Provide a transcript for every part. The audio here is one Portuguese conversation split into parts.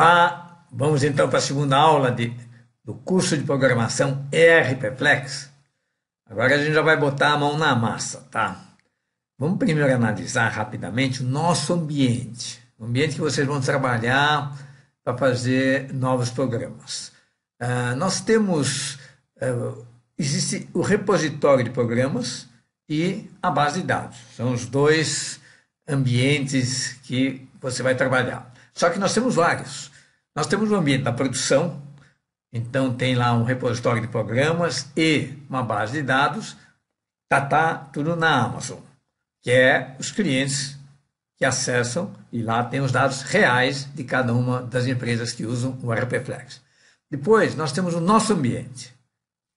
Olá, vamos então para a segunda aula de, do curso de programação ERPFlex. Agora a gente já vai botar a mão na massa, tá? Vamos primeiro analisar rapidamente o nosso ambiente, o ambiente que vocês vão trabalhar para fazer novos programas. Uh, nós temos, uh, existe o repositório de programas e a base de dados. São os dois ambientes que você vai trabalhar. Só que nós temos vários. Nós temos o um ambiente da produção, então tem lá um repositório de programas e uma base de dados, tá, tá tudo na Amazon, que é os clientes que acessam e lá tem os dados reais de cada uma das empresas que usam o RP Flex. Depois, nós temos o nosso ambiente,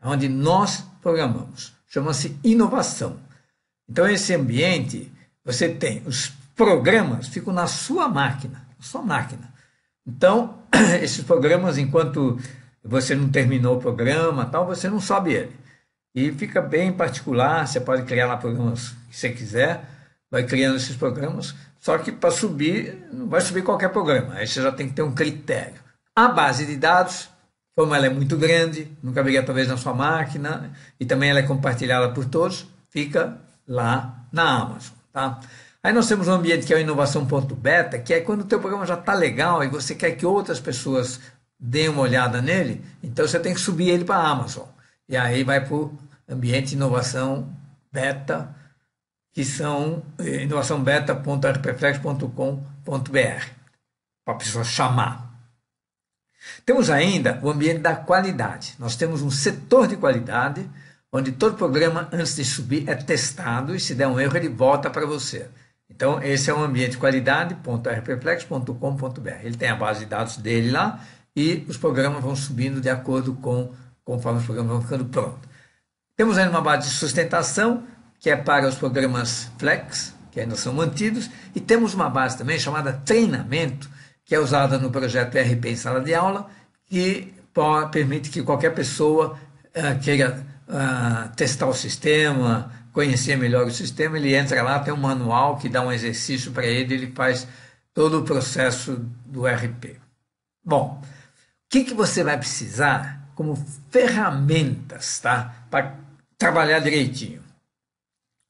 onde nós programamos. Chama-se inovação. Então, esse ambiente, você tem os programas, ficam na sua máquina só máquina. Então, esses programas, enquanto você não terminou o programa, tal, você não sobe ele. E fica bem particular, você pode criar lá programas que você quiser, vai criando esses programas, só que para subir, não vai subir qualquer programa, aí você já tem que ter um critério. A base de dados, como ela é muito grande, nunca caberia talvez na sua máquina, e também ela é compartilhada por todos, fica lá na Amazon. Tá? Aí nós temos um ambiente que é o inovação.beta, que é quando o teu programa já está legal e você quer que outras pessoas deem uma olhada nele, então você tem que subir ele para a Amazon. E aí vai para o ambiente inovação beta, que são eh, inovaçãobeta.rpflex.com.br, para a pessoa chamar. Temos ainda o ambiente da qualidade. Nós temos um setor de qualidade, onde todo programa, antes de subir, é testado e se der um erro, ele volta para você. Então, esse é o ambiente qualidade.rpflex.com.br. qualidade.rperplex.com.br. Ele tem a base de dados dele lá e os programas vão subindo de acordo com conforme os programas vão ficando prontos. Temos ainda uma base de sustentação, que é para os programas Flex, que ainda são mantidos, e temos uma base também chamada treinamento, que é usada no projeto RP em sala de aula, que permite que qualquer pessoa uh, queira uh, testar o sistema, conhecer melhor o sistema, ele entra lá, tem um manual que dá um exercício para ele, ele faz todo o processo do RP. Bom, o que, que você vai precisar como ferramentas tá? para trabalhar direitinho?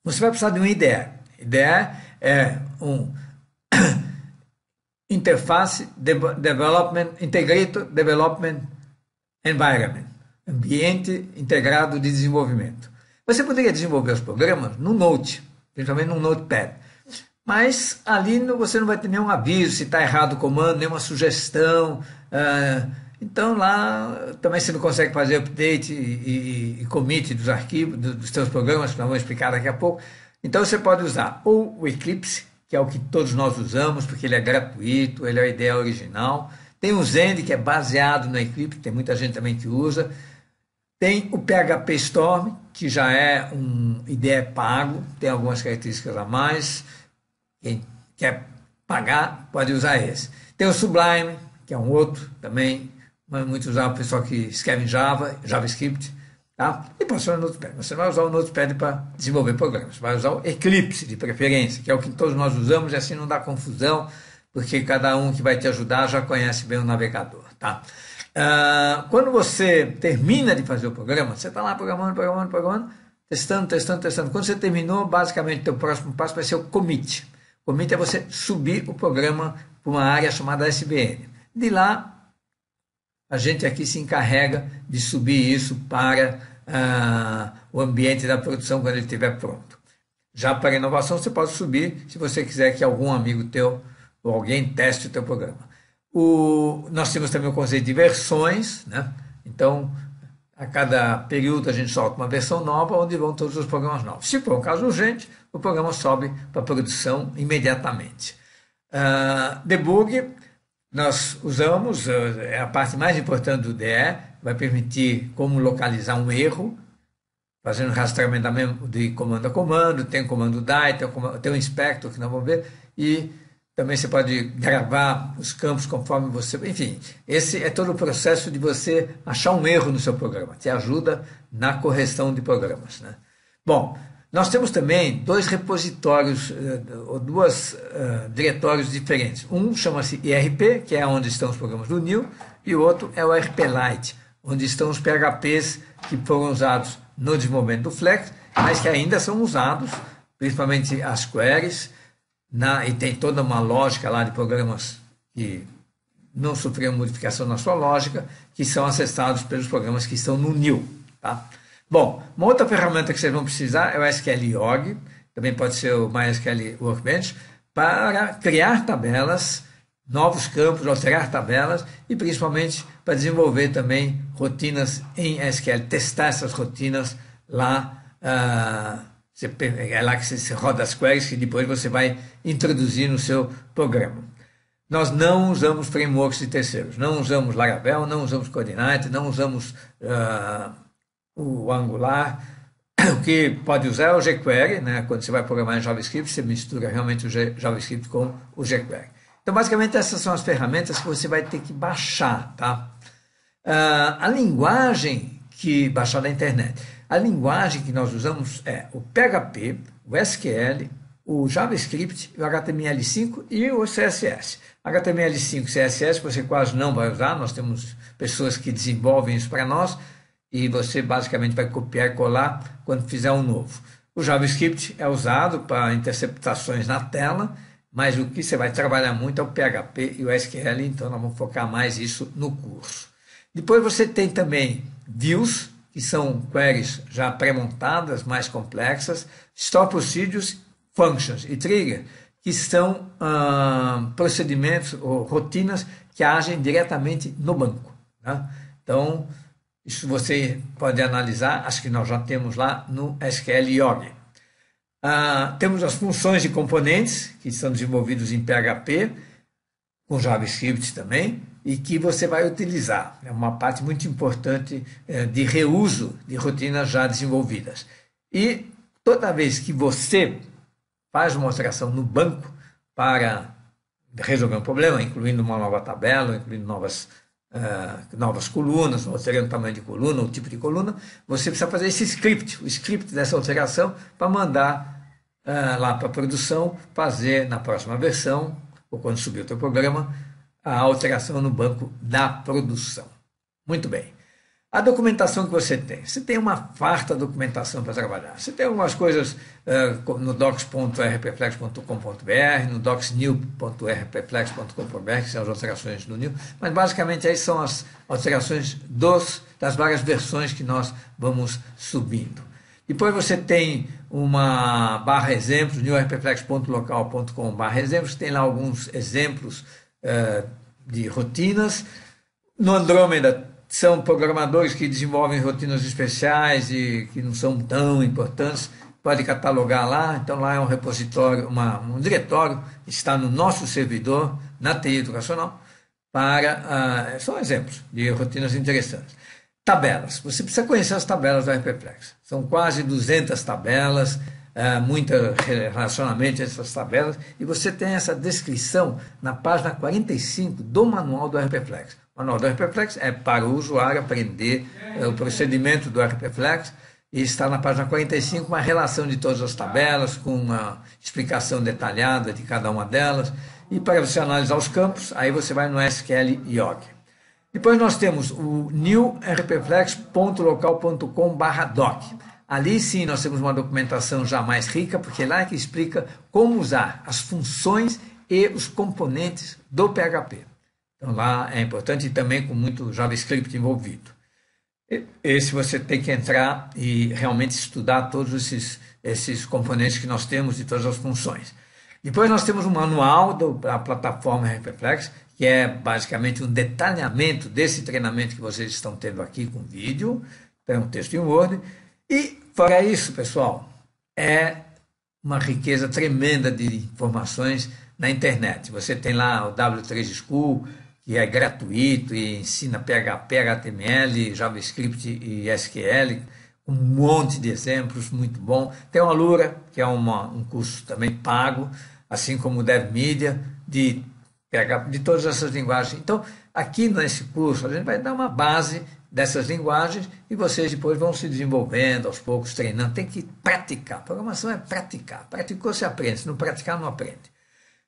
Você vai precisar de um IDE. IDE é um Interface de Development Integrated Development Environment, Ambiente Integrado de Desenvolvimento. Você poderia desenvolver os programas no Note, principalmente no Notepad. Mas ali você não vai ter nenhum aviso se está errado o comando, nenhuma sugestão. Ah, então lá também você não consegue fazer update e, e, e commit dos arquivos, dos seus programas, que nós vamos explicar daqui a pouco. Então você pode usar ou o Eclipse, que é o que todos nós usamos, porque ele é gratuito, ele é a ideia original. Tem o Zend, que é baseado no Eclipse, tem muita gente também que usa. Tem o PHP Storm, que já é um IDE é pago, tem algumas características a mais. Quem quer pagar pode usar esse. Tem o Sublime, que é um outro também, mas é muito usado o pessoal que escreve em Java, JavaScript, tá? E pode usar o Notepad. Você não vai usar o Notepad para desenvolver programas, você vai usar o Eclipse de preferência, que é o que todos nós usamos, e assim não dá confusão, porque cada um que vai te ajudar já conhece bem o navegador, tá? Ah, quando você termina de fazer o programa, você está lá programando, programando, programando, testando, testando, testando. Quando você terminou, basicamente, o próximo passo vai ser o commit. Commit é você subir o programa para uma área chamada SBN. De lá, a gente aqui se encarrega de subir isso para ah, o ambiente da produção quando ele estiver pronto. Já para inovação, você pode subir se você quiser que algum amigo teu ou alguém teste o teu programa. O, nós temos também o conceito de versões, né? então a cada período a gente solta uma versão nova onde vão todos os programas novos. Se for um caso urgente, o programa sobe para produção imediatamente. Uh, ah, debug nós usamos, é a parte mais importante do DE, vai permitir como localizar um erro, fazendo rastreamento de comando a comando, tem comando DAI, tem o, inspector que nós vamos ver, e também você pode gravar os campos conforme você. Enfim, esse é todo o processo de você achar um erro no seu programa. Te ajuda na correção de programas. Né? Bom, nós temos também dois repositórios, eh, ou duas uh, diretórios diferentes. Um chama-se IRP, que é onde estão os programas do NIL, e o outro é o RP Lite, onde estão os PHPs que foram usados no desenvolvimento do Flex, mas que ainda são usados, principalmente as queries na, e tem toda uma lógica lá de programas que não sofreram modificação na sua lógica, que são acessados pelos programas que estão no NIL. Tá? Bom, uma outra ferramenta que vocês vão precisar é o SQL também pode ser o MySQL Workbench, para criar tabelas, novos campos, alterar tabelas e principalmente para desenvolver também rotinas em SQL, testar essas rotinas lá. Uh, você, é, é lá que você roda as queries que depois você vai introduzir no seu programa. Nós não usamos frameworks de terceiros, não usamos Laravel, não usamos Coordinate, não usamos uh, o Angular. O que pode usar é o jQuery, né? quando você vai programar em JavaScript, você mistura realmente o G JavaScript com o jQuery. Então, basicamente, essas são as ferramentas que você vai ter que baixar. Tá? Uh, a linguagem que baixar da internet. A linguagem que nós usamos é o PHP, o SQL, o JavaScript, o HTML5 e o CSS. HTML5 CSS você quase não vai usar, nós temos pessoas que desenvolvem isso para nós e você basicamente vai copiar e colar quando fizer um novo. O JavaScript é usado para interceptações na tela, mas o que você vai trabalhar muito é o PHP e o SQL, então nós vamos focar mais isso no curso. Depois você tem também views, que são queries já pré-montadas, mais complexas, stop procedures, functions e trigger, que são ah, procedimentos ou rotinas que agem diretamente no banco. Né? Então, isso você pode analisar, acho que nós já temos lá no SQL Yog. Ah, temos as funções de componentes, que são desenvolvidos em PHP, com JavaScript também, e que você vai utilizar. É uma parte muito importante é, de reuso de rotinas já desenvolvidas. E toda vez que você faz uma alteração no banco para resolver um problema, incluindo uma nova tabela, incluindo novas, uh, novas colunas, alterando o tamanho de coluna, o tipo de coluna, você precisa fazer esse script, o script dessa alteração, para mandar uh, lá para a produção, fazer na próxima versão, ou quando subir o teu programa, a alteração no banco da produção. Muito bem. A documentação que você tem. Você tem uma farta documentação para trabalhar. Você tem algumas coisas uh, no docs.rpflex.com.br, no docsnew.rpflex.com.br, que são as alterações do new, mas basicamente aí são as alterações dos, das várias versões que nós vamos subindo. Depois você tem uma barra exemplos, newrpflex.local.com barra exemplos, tem lá alguns exemplos é, de rotinas. No Andrômeda, são programadores que desenvolvem rotinas especiais e que não são tão importantes, pode catalogar lá. Então, lá é um repositório, uma, um diretório, está no nosso servidor, na TI Educacional, para. Ah, é são exemplos de rotinas interessantes. Tabelas. Você precisa conhecer as tabelas da RPPlex. São quase 200 tabelas é, muito relacionamento a essas tabelas, e você tem essa descrição na página 45 do manual do RPFlex. O manual do RPFlex é para o usuário aprender é, o procedimento do RPFlex, e está na página 45 uma relação de todas as tabelas, com uma explicação detalhada de cada uma delas, e para você analisar os campos, aí você vai no SQL IOC. Depois nós temos o newrpflex.local.com/doc. Ali sim nós temos uma documentação já mais rica, porque é lá é que explica como usar as funções e os componentes do PHP. Então lá é importante e também com muito JavaScript envolvido. Esse você tem que entrar e realmente estudar todos esses, esses componentes que nós temos e todas as funções. Depois nós temos um manual da plataforma Reflex, que é basicamente um detalhamento desse treinamento que vocês estão tendo aqui com vídeo, tem então, é um texto em Word, e Fora é isso, pessoal, é uma riqueza tremenda de informações na internet. Você tem lá o W3 School, que é gratuito e ensina PHP, HTML, JavaScript e SQL, um monte de exemplos, muito bom. Tem o Alura, que é uma, um curso também pago, assim como o DevMedia, de PHP, de todas essas linguagens. Então, aqui nesse curso, a gente vai dar uma base dessas linguagens e vocês depois vão se desenvolvendo aos poucos, treinando. Tem que praticar. Programação é praticar. Praticou, se aprende. Se não praticar, não aprende.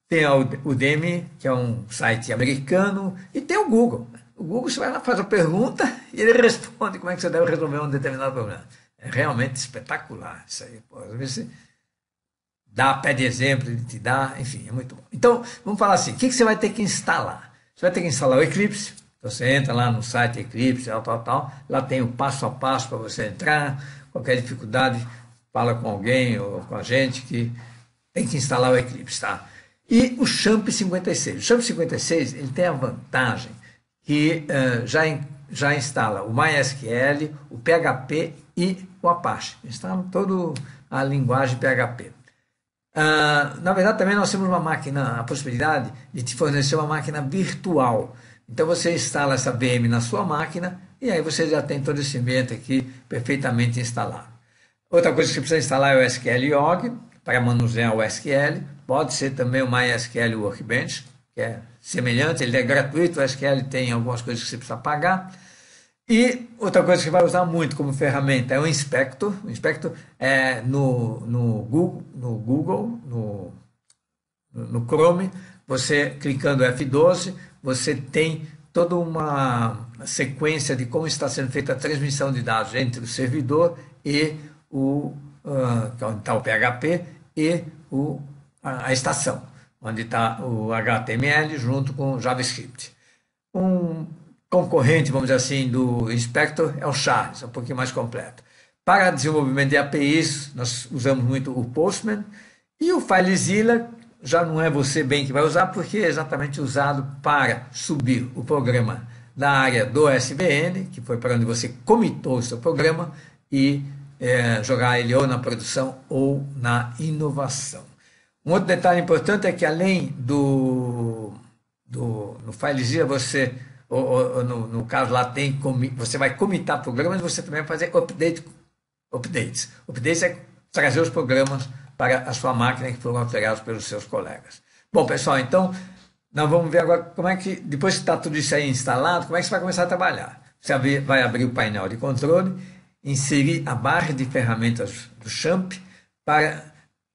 Tem o Udemy, que é um site americano, e tem o Google. O Google você vai lá, faz a pergunta e ele responde como é que você deve resolver um determinado problema. É realmente espetacular isso aí. Pô, às vezes dá pé de exemplo, ele te dá, enfim, é muito bom. Então, vamos falar assim: o que você vai ter que instalar? Você vai ter que instalar o Eclipse, então, você entra lá no site Eclipse, tal, tal, tal. Lá tem o passo a passo para você entrar. Qualquer dificuldade, fala com alguém ou com a gente que tem que instalar o Eclipse, tá? E o Champ 56. O Champ 56 ele tem a vantagem que uh, já, in, já instala o MySQL, o PHP e o Apache. Instala toda a linguagem PHP. Uh, ah, na verdade, também nós temos uma máquina, a possibilidade de te fornecer uma máquina virtual. Então você instala essa VM na sua máquina e aí você já tem todo esse método aqui perfeitamente instalado. Outra coisa que você precisa instalar é o SQL Log para manusear o SQL. Pode ser também o MySQL Workbench, que é semelhante, ele é gratuito, o SQL tem algumas coisas que você precisa pagar. E outra coisa que vai usar muito como ferramenta é o Inspector. O Inspector é no, no Google, no, Google no, no Chrome, você clicando F12, você tem toda uma sequência de como está sendo feita a transmissão de dados entre o servidor e o, uh, está o PHP e o, a, a estação, onde está o HTML junto com o JavaScript. Um concorrente, vamos dizer assim, do Inspector é o Charles, é um pouquinho mais completo. Para desenvolvimento de APIs, nós usamos muito o Postman e o FileZilla, já não é você bem que vai usar, porque é exatamente usado para subir o programa da área do SBN, que foi para onde você comitou o seu programa, e é, jogar ele ou na produção ou na inovação. Um outro detalhe importante é que além do, do no FileZilla você ou, ou, no, no, caso lá tem você vai comitar programas, você também vai fazer update, updates. Updates é trazer os programas para a sua máquina que foram alterados pelos seus colegas. Bom, pessoal, então nós vamos ver agora como é que, depois que está tudo isso aí instalado, como é que você vai começar a trabalhar. Você vai abrir o painel de controle, inserir a barra de ferramentas do Champ para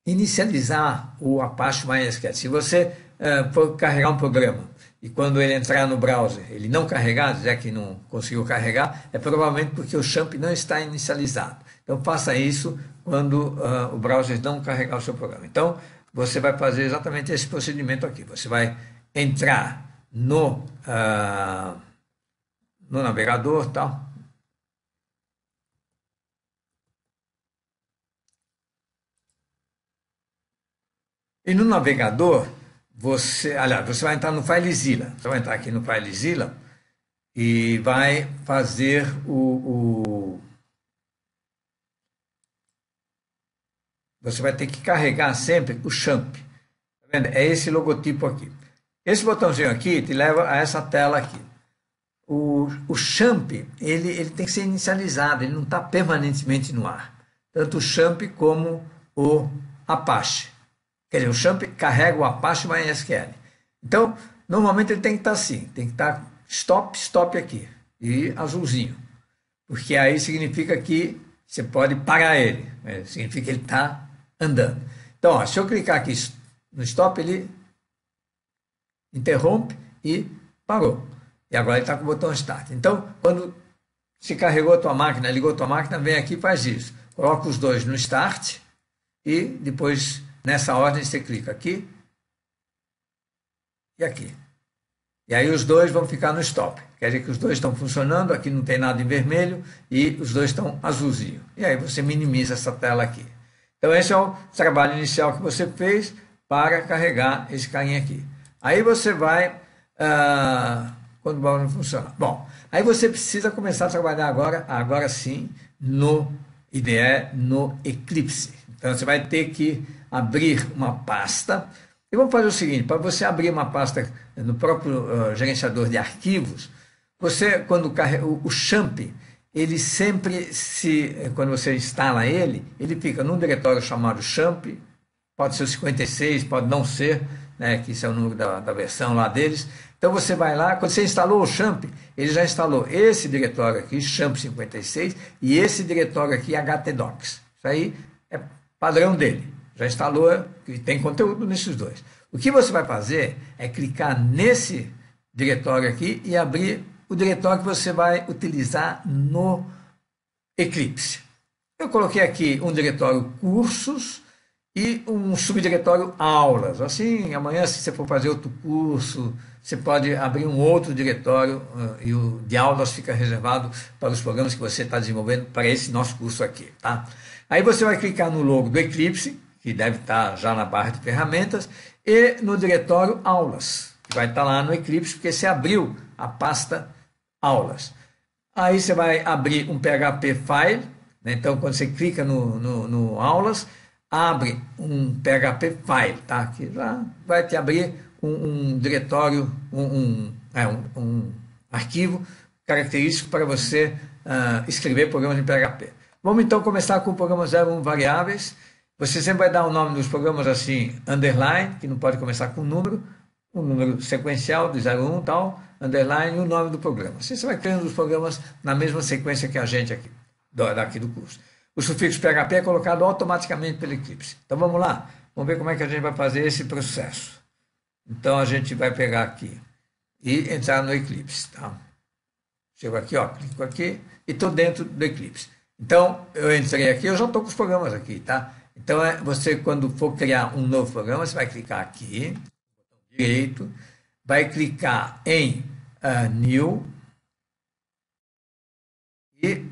inicializar o Apache MySQL. Se você uh, for carregar um programa e quando ele entrar no browser, ele não carregar, já que não conseguiu carregar, é provavelmente porque o Champ não está inicializado. Então faça isso quando uh, o browser não carregar o seu programa. Então você vai fazer exatamente esse procedimento aqui. Você vai entrar no, uh, no navegador, tal. E no navegador, você, aliás, você vai entrar no FileZilla. Você vai entrar aqui no FileZilla e vai fazer o, o Você vai ter que carregar sempre o champ. Tá é esse logotipo aqui. Esse botãozinho aqui te leva a essa tela aqui. O, o champ, ele, ele tem que ser inicializado, ele não está permanentemente no ar. Tanto o champ como o Apache. Quer dizer, o champ carrega o Apache MySQL. Então, normalmente ele tem que estar tá assim, tem que estar tá stop, stop aqui, e azulzinho. Porque aí significa que você pode parar ele, né? significa que ele está andando. Então, ó, se eu clicar aqui no stop, ele interrompe e parou. E agora ele está com o botão start. Então, quando se carregou a tua máquina, ligou a tua máquina, vem aqui e faz isso. Coloca os dois no start e depois, nessa ordem, você clica aqui e aqui. E aí os dois vão ficar no stop. Quer dizer que os dois estão funcionando, aqui não tem nada em vermelho e os dois estão azulzinho. E aí você minimiza essa tela aqui. Então, esse é o trabalho inicial que você fez para carregar esse carinha aqui. Aí você vai. Uh, quando o balão não funciona. Bom, aí você precisa começar a trabalhar agora, agora sim, no IDE, no Eclipse. Então você vai ter que abrir uma pasta. E vamos fazer o seguinte: para você abrir uma pasta no próprio uh, gerenciador de arquivos, você, quando o, o Champ, ele sempre se, quando você instala ele, ele fica num diretório chamado Champ, pode ser o 56, pode não ser, né, que isso é o número da, da versão lá deles. Então você vai lá, quando você instalou o Champ, ele já instalou esse diretório aqui, Champ 56, e esse diretório aqui, htdocs. Isso aí é padrão dele. Já instalou, e tem conteúdo nesses dois. O que você vai fazer é clicar nesse diretório aqui e abrir o diretório que você vai utilizar no Eclipse. Eu coloquei aqui um diretório cursos e um subdiretório aulas. Assim, amanhã, se você for fazer outro curso, você pode abrir um outro diretório eh, e o de aulas fica reservado para os programas que você está desenvolvendo para esse nosso curso aqui, tá? Aí você vai clicar no logo do Eclipse, que deve estar já na barra de ferramentas, e no diretório aulas, que vai estar lá no Eclipse, porque você abriu a pasta aulas. Aí você vai abrir um PHP file, né? então quando você clica no, no, no, aulas, abre um PHP file, tá? Que já vai te abrir um, um diretório, um, um, é, um, arquivo característico para você uh, escrever programas em PHP. Vamos então começar com o programa 01 variáveis. Você sempre vai dar o nome dos programas assim, underline, que não pode começar com número, o número sequencial de 01 tal, underline e o nome do programa. Assim você vai criando os programas na mesma sequência que a gente aqui, daqui do curso. O sufixo PHP é colocado automaticamente pela Eclipse. Então vamos lá, vamos ver como é que a gente vai fazer esse processo. Então a gente vai pegar aqui e entrar no Eclipse, tá? Chego aqui, ó, clico aqui e estou dentro do Eclipse. Então eu entrei aqui, eu já estou com os programas aqui, tá? Então é, você quando for criar um novo programa, você vai clicar aqui, direito, vai clicar em uh, New. E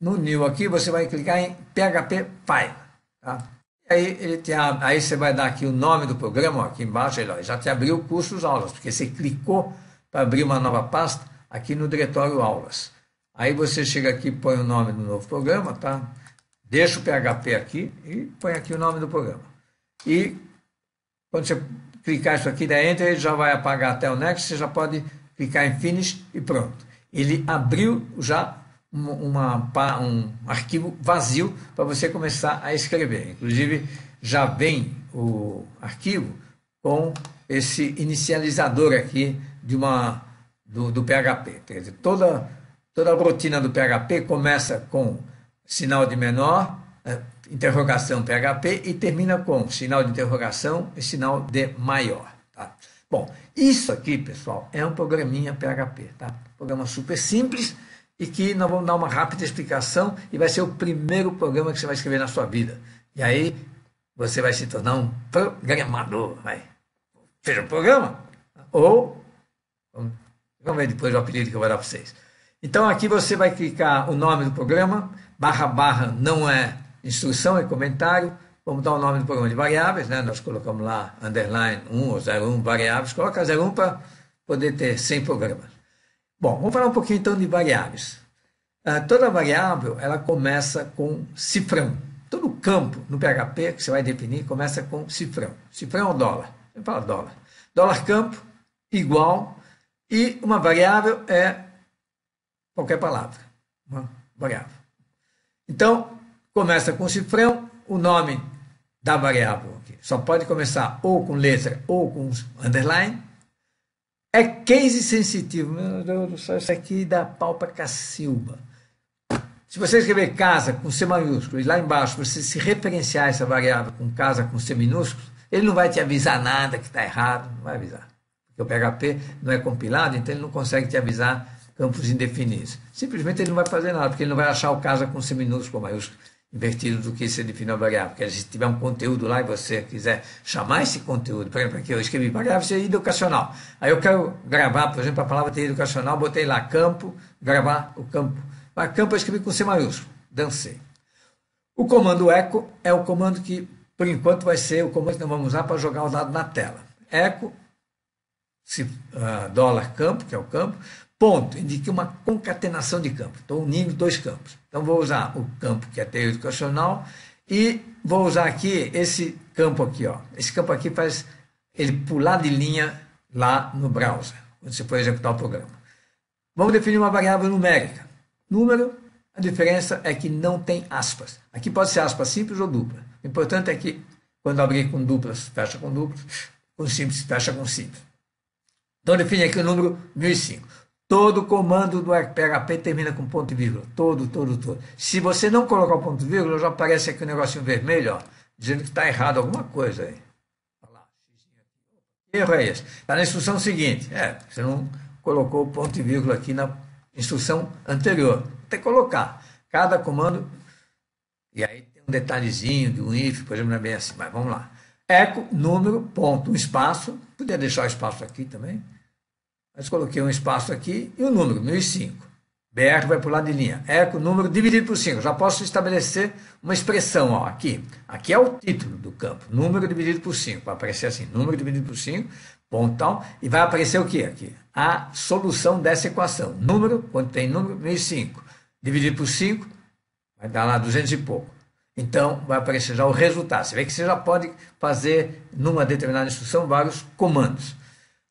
no New aqui você vai clicar em PHP File. Tá? aí, ele te abre aí você vai dar aqui o nome do programa, ó, aqui embaixo, ele ó, já te abriu cursos aulas, porque você clicou para abrir uma nova pasta aqui no diretório aulas. Aí você chega aqui põe o nome do novo programa, tá? Deixa o PHP aqui e põe aqui o nome do programa. E quando você clicar isso aqui, da Enter, ele já vai apagar até o Next, você já pode clicar em Finish e pronto. Ele abriu já uma, uma um arquivo vazio para você começar a escrever. Inclusive, já vem o arquivo com esse inicializador aqui de uma, do, do PHP. Quer dizer, toda, toda a rotina do PHP começa com sinal de menor, é, interrogação PHP e termina com sinal de interrogação e sinal de maior. Tá? Bom, isso aqui, pessoal, é um programinha PHP, tá? Programa super simples e que nós vamos dar uma rápida explicação e vai ser o primeiro programa que você vai escrever na sua vida. E aí você vai se tornar um programador, vai. Fez um programa ou vamos ver depois o apelido que eu vou dar para vocês. Então aqui você vai clicar o nome do programa, barra barra não é instrução e comentário, vamos dar o nome do programa de variáveis, né? nós colocamos lá underline 1 ou 01 variáveis, coloca 01 para poder ter 100 programas. Bom, vamos falar um pouquinho então de variáveis. Ah, toda variável ela começa com cifrão. Todo campo no PHP que você vai definir começa com cifrão. Cifrão é dólar. Eu falo dólar. Dólar campo igual e uma variável é qualquer palavra. Uma variável. Então, começa com cifrão o nome da variável. Só pode começar ou com letra ou com underline. É case sensitivo. Meu Deus do céu, isso aqui dá pau para cacilba. Se você escrever casa com C maiúsculo e lá embaixo você se referenciar essa variável com casa com C minúsculo, ele não vai te avisar nada que está errado, não vai avisar. Porque o PHP não é compilado, então ele não consegue te avisar campos indefinidos. Simplesmente ele não vai fazer nada, porque ele não vai achar o casa com C minúsculo ou maiúsculo invertido do que ser é de final variável, porque se tiver um conteúdo lá e você quiser chamar esse conteúdo, por exemplo, aqui eu escrevi palavras é educacional, aí eu quero gravar, por exemplo, a palavra ter educacional, botei lá campo, gravar o campo, Para campo eu escrevi com C maiúsculo, dancei. O comando eco é o comando que, por enquanto, vai ser o comando que nós vamos usar para jogar o dado na tela. Eco, se, uh, dólar campo, que é o campo, ponto, indica uma concatenação de campo, então unindo dois campos. Então, vou usar o campo que é teoria educacional e vou usar aqui esse campo aqui. Ó. Esse campo aqui faz ele pular de linha lá no browser, quando você for executar o programa. Vamos definir uma variável numérica. Número, a diferença é que não tem aspas. Aqui pode ser aspas simples ou dupla. O importante é que quando abrir com duplas, fecha com duplas, com simples, fecha com simples. Então define aqui o número 1005. Todo comando do PHP termina com ponto e vírgula. Todo, todo, todo. Se você não colocar o ponto e vírgula, já aparece aqui um negocinho vermelho, ó, dizendo que está errado alguma coisa aí. erro é esse? Está na instrução seguinte. É, você não colocou o ponto e vírgula aqui na instrução anterior. Tem que colocar. Cada comando. E aí tem um detalhezinho de um if, por exemplo, não é bem assim, mas vamos lá. Eco, número, ponto, um espaço. Podia deixar o espaço aqui também mas coloquei um espaço aqui e o um número, 1005. BR vai para o lado de linha. Eco, número dividido por 5. Já posso estabelecer uma expressão ó, aqui. Aqui é o título do campo. Número dividido por 5. Vai aparecer assim, número dividido por 5, ponto tal. E vai aparecer o que aqui? A solução dessa equação. Número, quando tem número, 1005. Dividido por 5, vai dar lá 200 e pouco. Então, vai aparecer já o resultado. Você vê que você já pode fazer, numa determinada instrução, vários comandos.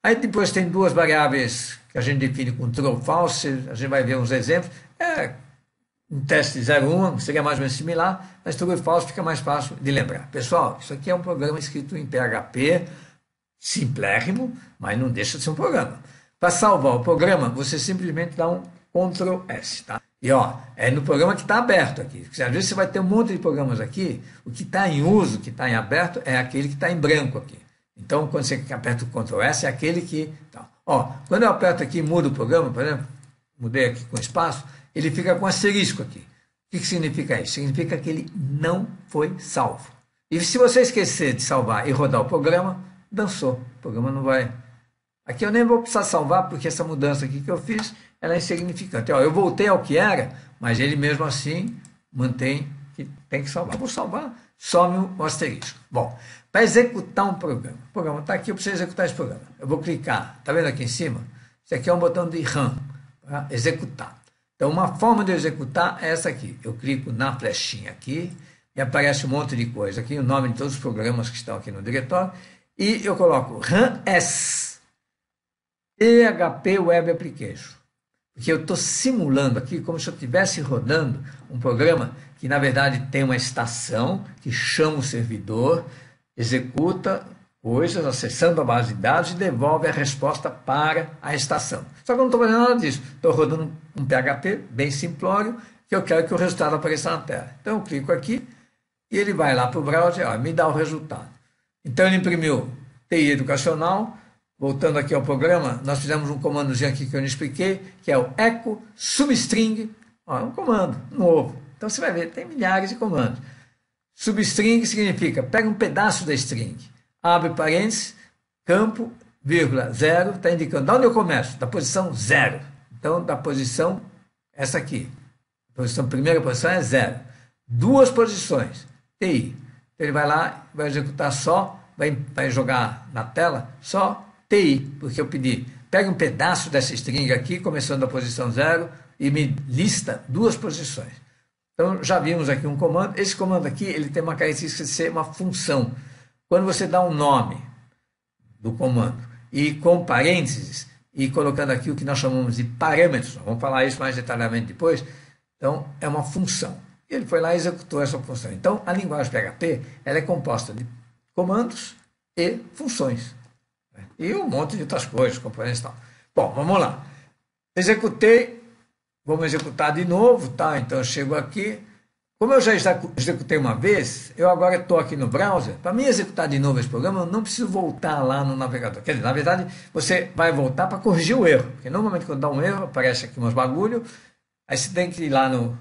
Aí depois tem duas variáveis que a gente define com true ou false, a gente vai ver uns exemplos. É, um teste 01 seria mais ou menos similar, mas true ou false fica mais fácil de lembrar. Pessoal, isso aqui é um programa escrito em PHP, simplérrimo, mas não deixa de ser um programa. Para salvar o programa, você simplesmente dá um Ctrl S, tá? E ó, é no programa que está aberto aqui. Às vezes você vai ter um monte de programas aqui, o que está em uso, que está em aberto, é aquele que está em branco aqui. Então, quando você aperta o Ctrl S, é aquele que. Tá. Ó, quando eu aperto aqui mudo o programa, por exemplo, mudei aqui com espaço, ele fica com asterisco aqui. O que significa isso? Significa que ele não foi salvo. E se você esquecer de salvar e rodar o programa, dançou. O programa não vai. Aqui eu nem vou precisar salvar, porque essa mudança aqui que eu fiz ela é insignificante. Ó, eu voltei ao que era, mas ele mesmo assim mantém que tem que salvar. Vou salvar, some o asterisco. Bom, para executar um programa. O programa está aqui, eu preciso executar esse programa. Eu vou clicar, está vendo aqui em cima? Isso aqui é um botão de RAM, para executar. Então, uma forma de executar é essa aqui. Eu clico na flechinha aqui, e aparece um monte de coisa aqui, o nome de todos os programas que estão aqui no diretório, e eu coloco RAM-S, PHP Web Application. Porque eu estou simulando aqui como se eu estivesse rodando um programa que, na verdade, tem uma estação que chama o servidor, executa coisas, acessando a base de dados e devolve a resposta para a estação. Só que eu não estou fazendo nada disso. Estou rodando um PHP bem simplório, que eu quero que o resultado apareça na tela. Então eu clico aqui e ele vai lá para o browser, e me dá o resultado. Então ele imprimiu TI educacional, voltando aqui ao programa, nós fizemos um comandozinho aqui que eu não expliquei, que é o echo substring, ó, é um comando novo. Então você vai ver, tem milhares de comandos. Substring significa pega um pedaço da string, abre parênteses, campo, vírgula, zero, está indicando de onde eu começo, da posição zero. Então, da posição, essa aqui. A posição, primeira posição é zero. Duas posições, TI. Então, ele vai lá, vai executar só, vai, vai jogar na tela só TI, porque eu pedi. Pega um pedaço dessa string aqui, começando da posição zero, e me lista duas posições. Então, já vimos aqui um comando. Esse comando aqui, ele tem uma característica de ser uma função. Quando você dá um nome do comando e com parênteses, e colocando aqui o que nós chamamos de parâmetros, vamos falar isso mais detalhadamente depois, então é uma função. Ele foi lá e executou essa função. Então, a linguagem PHP ela é composta de comandos e funções. Né? E um monte de outras coisas, componentes e tal. Bom, vamos lá. Executei Vamos executar de novo, tá? Então eu chego aqui. Como eu já executei uma vez, eu agora estou aqui no browser. Para mim executar de novo esse programa, eu não preciso voltar lá no navegador. Quer dizer, na verdade, você vai voltar para corrigir o erro. Porque normalmente quando dá um erro, aparece aqui uns bagulho. Aí você tem que ir lá no,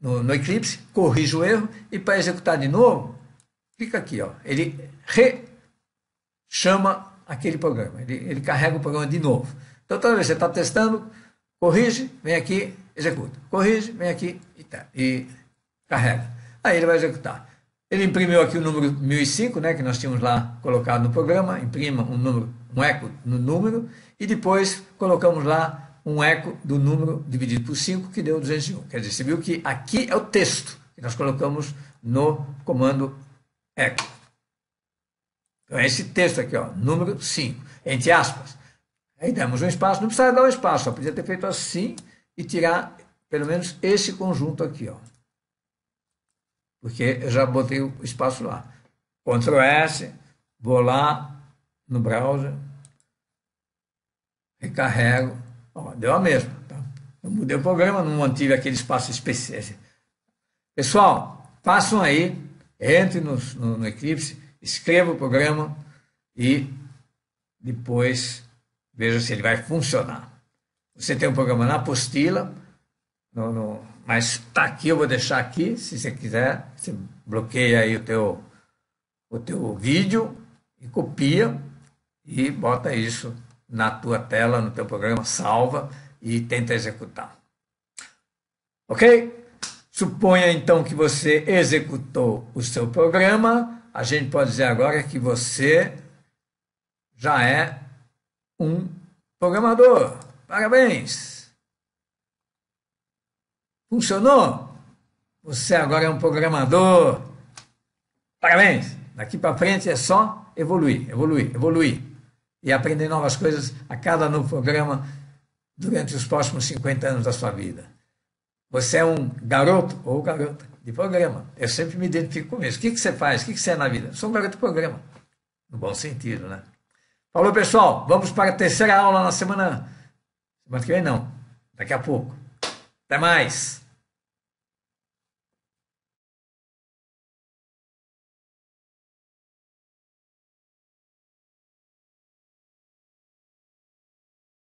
no, no Eclipse, corrige o erro. E para executar de novo, clica aqui. Ó, ele rechama aquele programa. Ele, ele carrega o programa de novo. Então, toda vez que você está testando corrige, vem aqui, executa. Corrige, vem aqui e, tá, e carrega. Aí ele vai executar. Ele imprimiu aqui o número 1005, né, que nós tínhamos lá colocado no programa, imprima um número, um eco no número, e depois colocamos lá um eco do número dividido por 5, que deu 201. Quer dizer, você viu que aqui é o texto que nós colocamos no comando eco. Então é esse texto aqui, ó, número 5, entre aspas. Aí demos um espaço, não precisava dar um espaço, só podia ter feito assim e tirar pelo menos esse conjunto aqui, ó. Porque eu já botei o espaço lá. Ctrl S, vou lá no browser, recarrego, ó, deu a mesma. Tá? Eu mudei o programa, não mantive aquele espaço específico. Pessoal, façam aí, entre no, no, no Eclipse, escreva o programa e depois Veja se ele vai funcionar. Você tem um programa na apostila, no, no, mas tá aqui, eu vou deixar aqui, se você quiser, você bloqueia aí o teu, o teu vídeo e copia e bota isso na tua tela, no teu programa, salva e tenta executar. Ok? Suponha então que você executou o seu programa, a gente pode dizer agora que você já é um programador. Parabéns! Funcionou? Você agora é um programador. Parabéns! Daqui para frente é só evoluir, evoluir, evoluir e aprender novas coisas a cada novo programa durante os próximos 50 anos da sua vida. Você é um garoto ou garota de programa. Eu sempre me identifico com isso. O que, que você faz? O que, que você é na vida? Eu sou um garoto de programa. No bom sentido, né? Falou, pessoal. Vamos para a terceira aula na semana. Semana que vem, não. Daqui a pouco. Até mais.